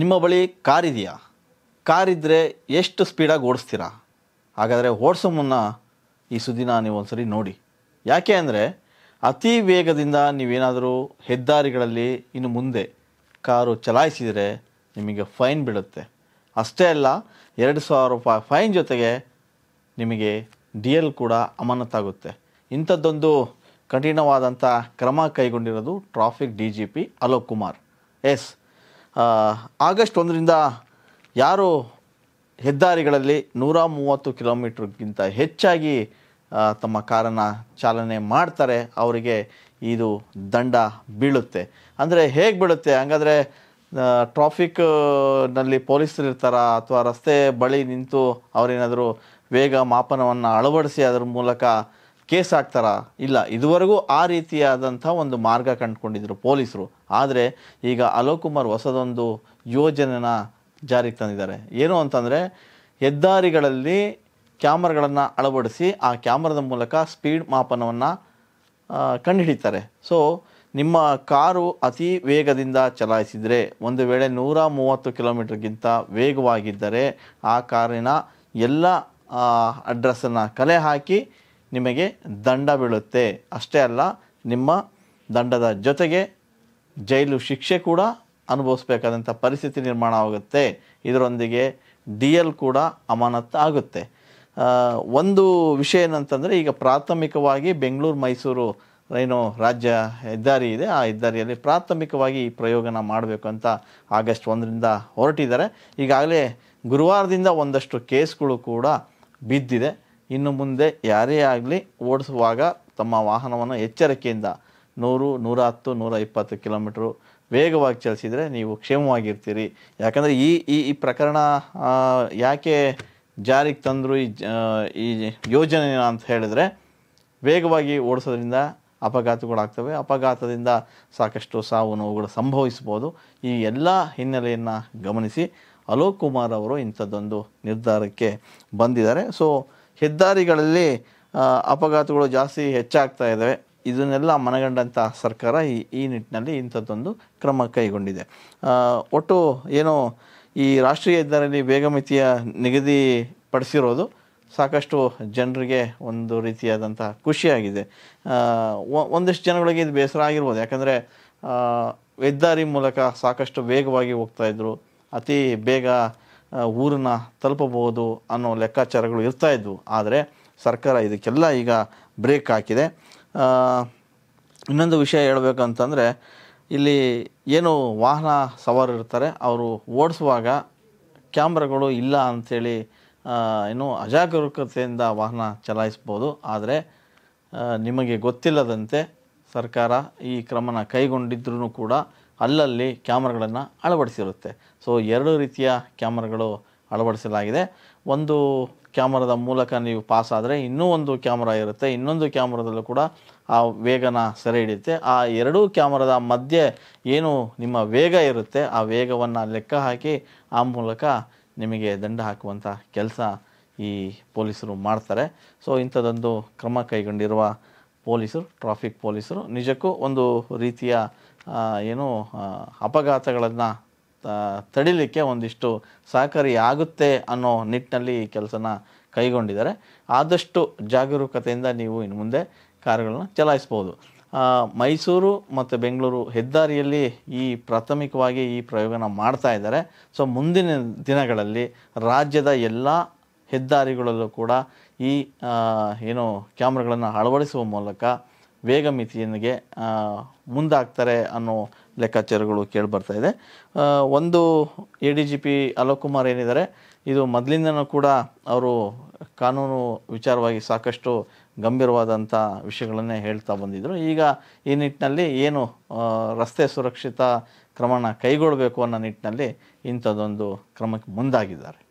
ನಿಮ್ಮ ಬಳಿ ಕಾರಿದೆಯಾ ಕಾರಿದ್ದರೆ ಎಷ್ಟು ಸ್ಪೀಡಾಗಿ ಓಡಿಸ್ತೀರಾ ಹಾಗಾದರೆ ಓಡಿಸೋ ಮುನ್ನ ಈ ಸುದ್ದಿನ ನೀವು ಒಂದು ಸರಿ ನೋಡಿ ಯಾಕೆ ಅಂದರೆ ಅತಿ ವೇಗದಿಂದ ನೀವೇನಾದರೂ ಹೆದ್ದಾರಿಗಳಲ್ಲಿ ಇನ್ನು ಮುಂದೆ ಕಾರು ಚಲಾಯಿಸಿದರೆ ನಿಮಗೆ ಫೈನ್ ಬಿಡುತ್ತೆ ಅಷ್ಟೇ ಅಲ್ಲ ಎರಡು ಸಾವಿರ ರೂಪಾಯಿ ಫೈನ್ ಜೊತೆಗೆ ನಿಮಗೆ ಡಿ ಎಲ್ ಕೂಡ ಅಮಾನತಾಗುತ್ತೆ ಇಂಥದ್ದೊಂದು ಕಠಿಣವಾದಂಥ ಕ್ರಮ ಕೈಗೊಂಡಿರೋದು traffic D G P Alok Kumar ಎಸ್ ಆಗಸ್ಟ್ ಒಂದರಿಂದ ಯಾರು ಹೆದ್ದಾರಿಗಳಲ್ಲಿ ನೂರ ಮೂವತ್ತು ಕಿಲೋಮೀಟ್ರ್ಗಿಂತ ಹೆಚ್ಚಾಗಿ ತಮ್ಮ ಕಾರನ್ನು ಚಾಲನೆ ಮಾಡ್ತಾರೆ ಅವರಿಗೆ ಇದು ದಂಡ ಬೀಳುತ್ತೆ ಅಂದರೆ ಹೇಗೆ ಬೀಳುತ್ತೆ ಹಂಗಾದರೆ ಟ್ರಾಫಿಕ್ನಲ್ಲಿ ಪೊಲೀಸರು ಇರ್ತಾರ ಅಥವಾ ರಸ್ತೆ ಬಳಿ ನಿಂತು ಅವರೇನಾದರೂ ವೇಗ ಮಾಪನವನ್ನು ಅಳವಡಿಸಿ ಅದರ ಮೂಲಕ ಕೇಸ್ ಹಾಕ್ತಾರಾ ಇಲ್ಲ ಇದುವರೆಗೂ ಆ ರೀತಿಯಾದಂಥ ಒಂದು ಮಾರ್ಗ ಕಂಡುಕೊಂಡಿದ್ರು ಪೊಲೀಸರು ಆದರೆ ಈಗ ಅಲೋಕ್ ಕುಮಾರ್ ಹೊಸದೊಂದು ಯೋಜನೆನ ಜಾರಿಗೆ ತಂದಿದ್ದಾರೆ ಏನು ಅಂತಂದರೆ ಹೆದ್ದಾರಿಗಳಲ್ಲಿ ಕ್ಯಾಮ್ರಾಗಳನ್ನು ಅಳವಡಿಸಿ ಆ ಕ್ಯಾಮ್ರಾದ ಮೂಲಕ ಸ್ಪೀಡ್ ಮಾಪನವನ್ನು ಕಂಡುಹಿಡಿತಾರೆ ಸೊ ನಿಮ್ಮ ಕಾರು ಅತಿ ವೇಗದಿಂದ ಚಲಾಯಿಸಿದರೆ ಒಂದು ವೇಳೆ ನೂರ ಮೂವತ್ತು ಕಿಲೋಮೀಟರ್ಗಿಂತ ವೇಗವಾಗಿದ್ದರೆ ಆ ಕಾರಿನ ಎಲ್ಲ ಅಡ್ರೆಸ್ಸನ್ನು ಕಲೆ ಹಾಕಿ ನಿಮಗೆ ದಂಡ ಬೀಳುತ್ತೆ ಅಷ್ಟೇ ಅಲ್ಲ ನಿಮ್ಮ ದಂಡದ ಜೊತೆಗೆ ಜೈಲು ಶಿಕ್ಷೆ ಕೂಡ ಅನುಭವಿಸ್ಬೇಕಾದಂಥ ಪರಿಸ್ಥಿತಿ ನಿರ್ಮಾಣ ಆಗುತ್ತೆ ಇದರೊಂದಿಗೆ ಡಿ ಎಲ್ ಕೂಡ ಅಮಾನತ್ತು ಆಗುತ್ತೆ ಒಂದು ವಿಷಯ ಏನಂತಂದರೆ ಈಗ ಪ್ರಾಥಮಿಕವಾಗಿ ಬೆಂಗಳೂರು ಮೈಸೂರು ಏನು ರಾಜ್ಯ ಹೆದ್ದಾರಿ ಇದೆ ಆ ಹೆದ್ದಾರಿಯಲ್ಲಿ ಪ್ರಾಥಮಿಕವಾಗಿ ಈ ಪ್ರಯೋಗನ ಮಾಡಬೇಕು ಅಂತ ಆಗಸ್ಟ್ ಒಂದರಿಂದ ಹೊರಟಿದ್ದಾರೆ ಈಗಾಗಲೇ ಗುರುವಾರದಿಂದ ಒಂದಷ್ಟು ಕೇಸ್ಗಳು ಕೂಡ ಬಿದ್ದಿದೆ ಇನ್ನು ಮುಂದೆ ಯಾರೇ ಆಗಲಿ ಓಡಿಸುವಾಗ ತಮ್ಮ ವಾಹನವನ್ನು ಎಚ್ಚರಿಕೆಯಿಂದ ನೂರು ನೂರ ಹತ್ತು ನೂರ ಇಪ್ಪತ್ತು ಕಿಲೋಮೀಟ್ರು ವೇಗವಾಗಿ ಚಲಿಸಿದರೆ ನೀವು ಕ್ಷೇಮವಾಗಿರ್ತೀರಿ ಯಾಕಂದರೆ ಈ ಈ ಈ ಪ್ರಕರಣ ಯಾಕೆ ಜಾರಿಗೆ ತಂದರು ಈ ಈ ಯೋಜನೆ ಅಂತ ಹೇಳಿದರೆ ವೇಗವಾಗಿ ಓಡಿಸೋದ್ರಿಂದ ಅಪಘಾತಗಳಾಗ್ತವೆ ಅಪಘಾತದಿಂದ ಸಾಕಷ್ಟು ಸಾವು ನೋವುಗಳು ಸಂಭವಿಸ್ಬೋದು ಈ ಎಲ್ಲ ಹಿನ್ನೆಲೆಯನ್ನು ಗಮನಿಸಿ ಅಲೋಕ್ ಕುಮಾರ್ ಅವರು ಇಂಥದ್ದೊಂದು ನಿರ್ಧಾರಕ್ಕೆ ಬಂದಿದ್ದಾರೆ ಸೊ ಹೆದ್ದಾರಿಗಳಲ್ಲಿ ಅಪಘಾತಗಳು ಜಾಸ್ತಿ ಹೆಚ್ಚಾಗ್ತಾ ಇದ್ದಾವೆ ಇದನ್ನೆಲ್ಲ ಮನಗಂಡಂಥ ಸರ್ಕಾರ ಈ ಈ ನಿಟ್ಟಿನಲ್ಲಿ ಇಂಥದ್ದೊಂದು ಕ್ರಮ ಕೈಗೊಂಡಿದೆ ಒಟ್ಟು ಏನೋ ಈ ರಾಷ್ಟ್ರೀಯ ಹೆದ್ದಾರಿಯಲ್ಲಿ ವೇಗಮಿತಿಯ ನಿಗದಿ ಪಡಿಸಿರೋದು ಸಾಕಷ್ಟು ಜನರಿಗೆ ಒಂದು ರೀತಿಯಾದಂಥ ಖುಷಿಯಾಗಿದೆ ಒಂದಿಷ್ಟು ಜನಗಳಿಗೆ ಇದು ಬೇಸರ ಆಗಿರ್ಬೋದು ಯಾಕಂದರೆ ಹೆದ್ದಾರಿ ಮೂಲಕ ಸಾಕಷ್ಟು ವೇಗವಾಗಿ ಹೋಗ್ತಾಯಿದ್ರು ಅತಿ ಬೇಗ ಊರನ್ನ ತಲುಪಬಹುದು ಅನ್ನೋ ಲೆಕ್ಕಾಚಾರಗಳು ಇರ್ತಾಯಿದ್ವು ಆದರೆ ಸರ್ಕಾರ ಇದಕ್ಕೆಲ್ಲ ಈಗ ಬ್ರೇಕ್ ಹಾಕಿದೆ ಇನ್ನೊಂದು ವಿಷಯ ಹೇಳ್ಬೇಕಂತಂದರೆ ಇಲ್ಲಿ ಏನು ವಾಹನ ಇರ್ತಾರೆ ಅವರು ಓಡಿಸುವಾಗ ಕ್ಯಾಮ್ರಾಗಳು ಇಲ್ಲ ಅಂಥೇಳಿ ಏನು ಅಜಾಗರೂಕತೆಯಿಂದ ವಾಹನ ಚಲಾಯಿಸ್ಬೋದು ಆದರೆ ನಿಮಗೆ ಗೊತ್ತಿಲ್ಲದಂತೆ ಸರ್ಕಾರ ಈ ಕ್ರಮನ ಕೈಗೊಂಡಿದ್ರೂ ಕೂಡ ಅಲ್ಲಲ್ಲಿ ಕ್ಯಾಮ್ರಾಗಳನ್ನು ಅಳವಡಿಸಿರುತ್ತೆ ಸೊ ಎರಡು ರೀತಿಯ ಕ್ಯಾಮ್ರಾಗಳು ಅಳವಡಿಸಲಾಗಿದೆ ಒಂದು ಕ್ಯಾಮರಾದ ಮೂಲಕ ನೀವು ಪಾಸ್ ಆದರೆ ಇನ್ನೂ ಒಂದು ಕ್ಯಾಮ್ರಾ ಇರುತ್ತೆ ಇನ್ನೊಂದು ಕ್ಯಾಮ್ರಾದಲ್ಲೂ ಕೂಡ ಆ ವೇಗನ ಸೆರೆ ಹಿಡಿಯುತ್ತೆ ಆ ಎರಡೂ ಕ್ಯಾಮ್ರಾದ ಮಧ್ಯೆ ಏನು ನಿಮ್ಮ ವೇಗ ಇರುತ್ತೆ ಆ ವೇಗವನ್ನು ಲೆಕ್ಕ ಹಾಕಿ ಆ ಮೂಲಕ ನಿಮಗೆ ದಂಡ ಹಾಕುವಂಥ ಕೆಲಸ ಈ ಪೊಲೀಸರು ಮಾಡ್ತಾರೆ ಸೊ ಇಂಥದ್ದೊಂದು ಕ್ರಮ ಕೈಗೊಂಡಿರುವ ಪೊಲೀಸರು ಟ್ರಾಫಿಕ್ ಪೊಲೀಸರು ನಿಜಕ್ಕೂ ಒಂದು ರೀತಿಯ ಏನು ಅಪಘಾತಗಳನ್ನು ತಡಿಲಿಕ್ಕೆ ಒಂದಿಷ್ಟು ಸಹಕಾರಿಯಾಗುತ್ತೆ ಅನ್ನೋ ನಿಟ್ಟಿನಲ್ಲಿ ಈ ಕೆಲಸನ ಕೈಗೊಂಡಿದ್ದಾರೆ ಆದಷ್ಟು ಜಾಗರೂಕತೆಯಿಂದ ನೀವು ಇನ್ನು ಮುಂದೆ ಕಾರ್ಯಗಳನ್ನ ಚಲಾಯಿಸ್ಬೋದು ಮೈಸೂರು ಮತ್ತು ಬೆಂಗಳೂರು ಹೆದ್ದಾರಿಯಲ್ಲಿ ಈ ಪ್ರಾಥಮಿಕವಾಗಿ ಈ ಪ್ರಯೋಗನ ಮಾಡ್ತಾ ಇದ್ದಾರೆ ಸೊ ಮುಂದಿನ ದಿನಗಳಲ್ಲಿ ರಾಜ್ಯದ ಎಲ್ಲ ಹೆದ್ದಾರಿಗಳಲ್ಲೂ ಕೂಡ ಈ ಏನು ಕ್ಯಾಮ್ರಾಗಳನ್ನು ಅಳವಡಿಸುವ ಮೂಲಕ ವೇಗ ಮಿತಿಯನ್ನಿಗೆ ಮುಂದಾಗ್ತಾರೆ ಅನ್ನೋ ಲೆಕ್ಕಾಚಾರಗಳು ಕೇಳಿ ಬರ್ತಾ ಇದೆ ಒಂದು A D G P Alok Kumar ಏನಿದ್ದಾರೆ ಇದು ಮೊದಲಿಂದನೂ ಕೂಡ ಅವರು ಕಾನೂನು ವಿಚಾರವಾಗಿ ಸಾಕಷ್ಟು ಗಂಭೀರವಾದಂಥ ವಿಷಯಗಳನ್ನೇ ಹೇಳ್ತಾ ಬಂದಿದ್ದರು ಈಗ ಈ ನಿಟ್ಟಿನಲ್ಲಿ ಏನು ರಸ್ತೆ ಸುರಕ್ಷಿತ ಕ್ರಮನ ಕೈಗೊಳ್ಳಬೇಕು ಅನ್ನೋ ನಿಟ್ಟಿನಲ್ಲಿ ಇಂಥದ್ದೊಂದು ಕ್ರಮಕ್ಕೆ ಮುಂದಾಗಿದ್ದಾರೆ